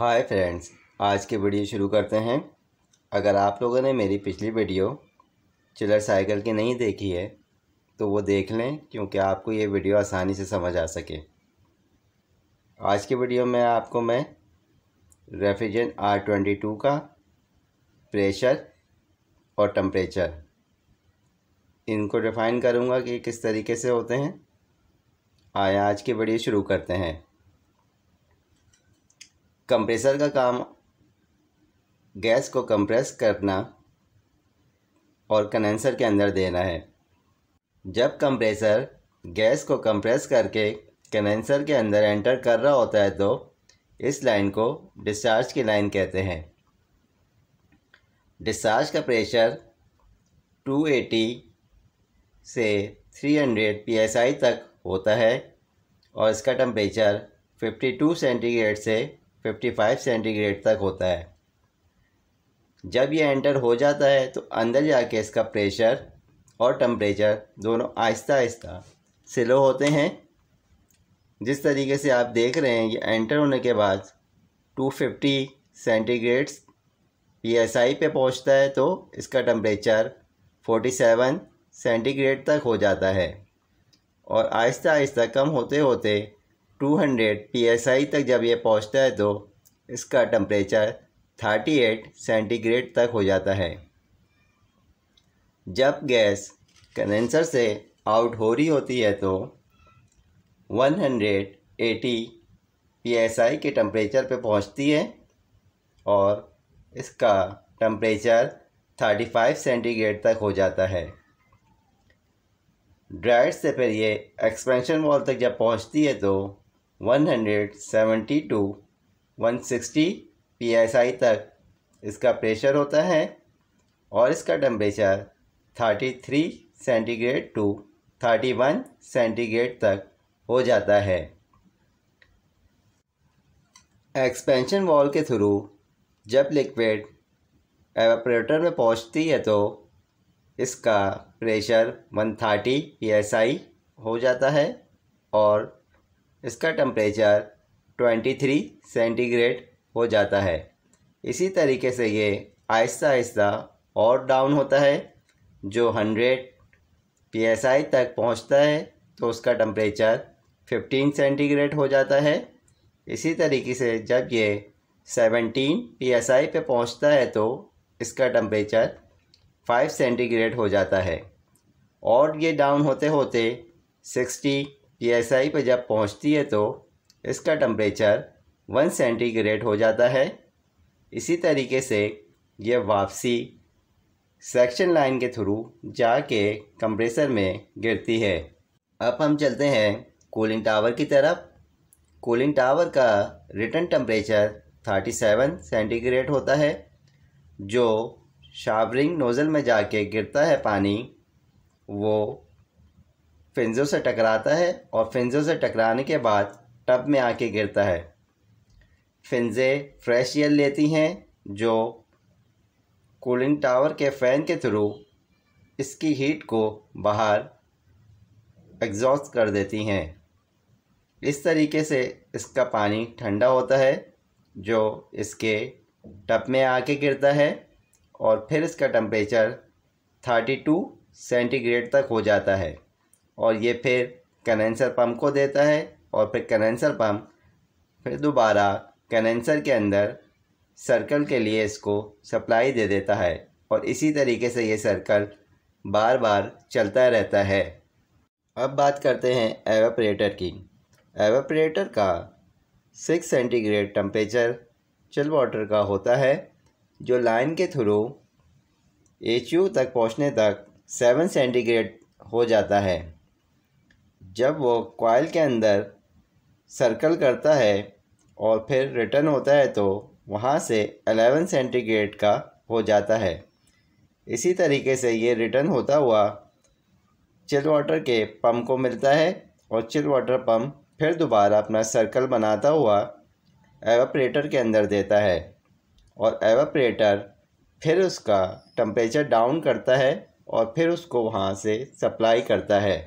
hi friends आज की video शुरू करते हैं अगर आप लोगों ने मेरी पिछली वीडियो चिलर साइकिल की नहीं देखी है तो वो देख लें क्योंकि आपको ये वीडियो आसानी से समझ आ सके आज की वीडियो में आपको मैं रेफ्रिजरेंट आर ट्वेंटी टू का प्रेशर और टम्परेचर इनको डिफ़ाइन करूँगा कि किस तरीके से होते हैं आए आज की वीडियो शुरू करते हैं कंप्रेसर का काम गैस को कंप्रेस करना और कंडेंसर के अंदर देना है जब कंप्रेसर गैस को कंप्रेस करके कंडेंसर के अंदर एंटर कर रहा होता है तो इस लाइन को डिस्चार्ज की लाइन कहते हैं डिस्चार्ज का प्रेशर 280 से 300 psi तक होता है और इसका टम्परेचर 52 सेंटीग्रेड से 55 सेंटीग्रेड तक होता है जब ये एंटर हो जाता है तो अंदर जाके इसका प्रेशर और टम्परेचर दोनों आहिस्ता आहिस्ता स्लो होते हैं जिस तरीके से आप देख रहे हैं ये एंटर होने के बाद 250 सेंटीग्रेड्स पी एस आई पे पहुंचता है तो इसका टम्परेचर 47 सेंटीग्रेड तक हो जाता है और आहिस्ता आहिस्ता कम होते होते 200 psi तक जब ये पहुंचता है तो इसका टम्परेचर 38 सेंटीग्रेड तक हो जाता है जब गैस कंडेंसर से आउट हो रही होती है तो 180 psi के टम्परेचर पे पहुंचती है और इसका टम्परेचर 35 सेंटीग्रेड तक हो जाता है ड्राइड से फिर ये एक्सपेंशन वॉल तक जब पहुंचती है तो 170 टू 160 psi तक इसका प्रेशर होता है और इसका टेम्परेचर 33 सेंटीग्रेड टू 31 सेंटीग्रेड तक हो जाता है एक्सपेंशन वॉल के थ्रू जब लिक्विड एवेपरेटर में पहुंचती है तो इसका प्रेशर 130 psi हो जाता है और इसका टम्परेचर 23 सेंटीग्रेड हो जाता है इसी तरीके से ये आहिस्ता आहिस्ता और डाउन होता है जो 100 पीएसआई तक पहुंचता है तो उसका टम्परेचर 15 सेंटीग्रेड हो जाता है इसी तरीके से जब ये 17 पीएसआई पे पहुंचता है तो इसका टम्परेचर 5 सेंटीग्रेड हो जाता है और ये डाउन होते होते पीएसआई पर जब पहुंचती है तो इसका टम्परेचर वन सेंटीग्रेड हो जाता है इसी तरीके से यह वापसी सेक्शन लाइन के थ्रू जाके कंप्रेसर में गिरती है अब हम चलते हैं कूलिंग टावर की तरफ कूलिंग टावर का return temperature thirty seven centigrade होता है जो शावरिंग नोज़ल में जाके गिरता है पानी वो फेंजों से टकराता है और फिंजों से टकराने के बाद टब में आके गिरता है फिंजे फ्रेश एयर लेती हैं जो कूलिंग टावर के फ़ैन के थ्रू इसकी हीट को बाहर एग्जॉस्ट कर देती हैं इस तरीके से इसका पानी ठंडा होता है जो इसके टप में आके गिरता है और फिर इसका टम्परेचर 32 सेंटीग्रेड तक हो जाता है और ये फिर कनेंसर पम्प को देता है और फिर कनेंसर पम्प फिर दोबारा कनेंसर के अंदर सर्कल के लिए इसको सप्लाई दे देता है और इसी तरीके से ये सर्कल बार बार चलता रहता है अब बात करते हैं एवापरेटर की एवापरेटर का six centigrade temperature chill water का होता है जो लाइन के थ्रू एच तक पहुंचने तक सेवन सेंटीग्रेड हो जाता है जब वो कॉयल के अंदर सर्कल करता है और फिर रिटर्न होता है तो वहाँ से एलेवन सेंटीग्रेड का हो जाता है इसी तरीके से ये रिटर्न होता हुआ चिल वाटर के पम्प को मिलता है और चिल वाटर पम्प फिर दोबारा अपना सर्कल बनाता हुआ एवापरेटर के अंदर देता है और एवापरेटर फिर उसका टम्परेचर डाउन करता है और फिर उसको वहाँ से सप्लाई करता है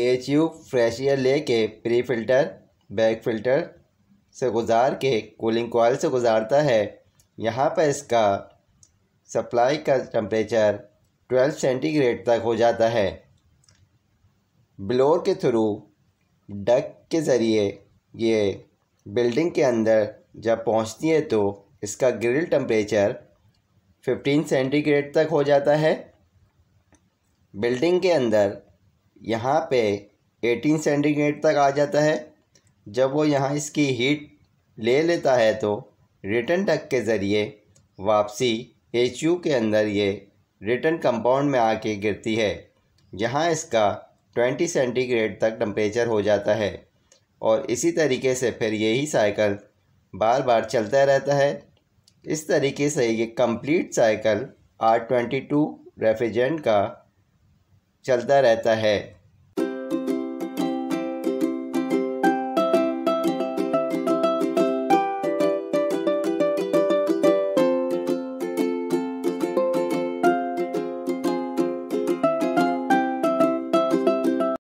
एच यू फ्रेश एयर ले के प्री फिल्टर बैक फिल्टर से गुजार के कूलिंग कोयल से गुजारता है यहाँ पर इसका सप्लाई का टम्परेचर 12 सेंटीग्रेड तक हो जाता है ब्लोर के थ्रू डक के ज़रिए ये बिल्डिंग के अंदर जब पहुँचती है तो इसका ग्रिल टम्परेचर 15 सेंटीग्रेड तक हो जाता है बिल्डिंग के अंदर यहाँ पे 18 सेंटीग्रेड तक आ जाता है जब वो यहाँ इसकी हीट ले लेता है तो रिटर्न टक के ज़रिए वापसी एच यू के अंदर ये रिटर्न कंपाउंड में आके गिरती है यहाँ इसका 20 सेंटीग्रेड तक टम्परेचर हो जाता है और इसी तरीके से फिर यही साइकिल बार बार चलता रहता है इस तरीके से ये complete cycle R twenty two refrigerant का चलता रहता है